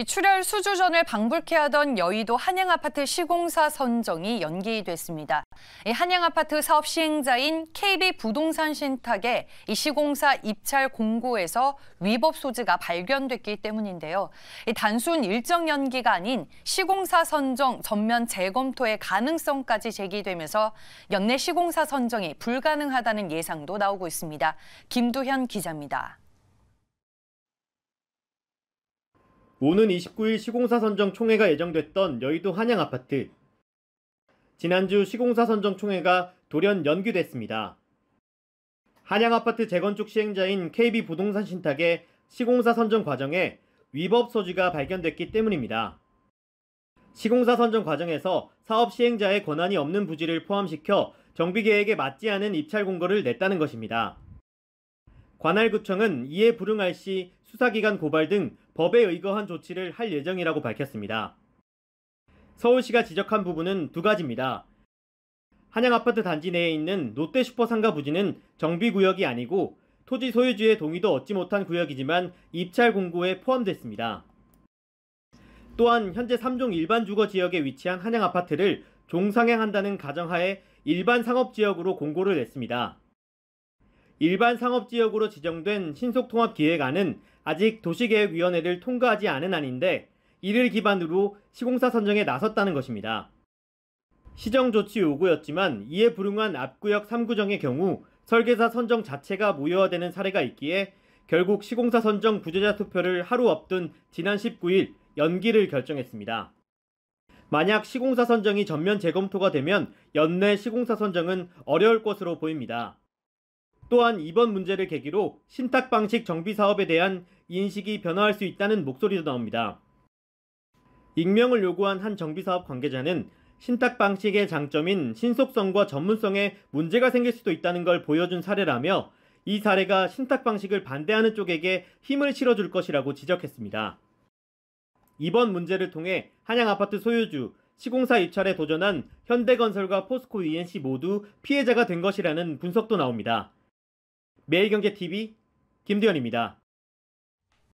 이 출혈 수주전을 방불케 하던 여의도 한양아파트 시공사 선정이 연기됐습니다. 이 한양아파트 사업 시행자인 KB 부동산 신탁의 이 시공사 입찰 공고에서 위법 소지가 발견됐기 때문인데요. 이 단순 일정 연기가 아닌 시공사 선정 전면 재검토의 가능성까지 제기되면서 연내 시공사 선정이 불가능하다는 예상도 나오고 있습니다. 김두현 기자입니다. 오는 29일 시공사 선정 총회가 예정됐던 여의도 한양 아파트. 지난주 시공사 선정 총회가 돌연 연기됐습니다. 한양 아파트 재건축 시행자인 KB 부동산 신탁의 시공사 선정 과정에 위법 소지가 발견됐기 때문입니다. 시공사 선정 과정에서 사업 시행자의 권한이 없는 부지를 포함시켜 정비계획에 맞지 않은 입찰 공고를 냈다는 것입니다. 관할구청은 이에 불응할 시 수사기관 고발 등 법에 의거한 조치를 할 예정이라고 밝혔습니다. 서울시가 지적한 부분은 두 가지입니다. 한양아파트 단지 내에 있는 롯데 슈퍼 상가 부지는 정비구역이 아니고 토지 소유주의 동의도 얻지 못한 구역이지만 입찰 공고에 포함됐습니다. 또한 현재 3종 일반 주거 지역에 위치한 한양 아파트를 종상향한다는 가정하에 일반 상업 지역으로 공고를 냈습니다. 일반 상업지역으로 지정된 신속통합기획안은 아직 도시계획위원회를 통과하지 않은 안인데 이를 기반으로 시공사 선정에 나섰다는 것입니다. 시정 조치 요구였지만 이에 불응한 앞구역 3구정의 경우 설계사 선정 자체가 무효화되는 사례가 있기에 결국 시공사 선정 부재자 투표를 하루 앞둔 지난 19일 연기를 결정했습니다. 만약 시공사 선정이 전면 재검토가 되면 연내 시공사 선정은 어려울 것으로 보입니다. 또한 이번 문제를 계기로 신탁 방식 정비 사업에 대한 인식이 변화할 수 있다는 목소리도 나옵니다. 익명을 요구한 한 정비사업 관계자는 신탁 방식의 장점인 신속성과 전문성에 문제가 생길 수도 있다는 걸 보여준 사례라며 이 사례가 신탁 방식을 반대하는 쪽에게 힘을 실어줄 것이라고 지적했습니다. 이번 문제를 통해 한양아파트 소유주, 시공사 입찰에 도전한 현대건설과 포스코 ENC 모두 피해자가 된 것이라는 분석도 나옵니다. 매일경제TV 김대현입니다.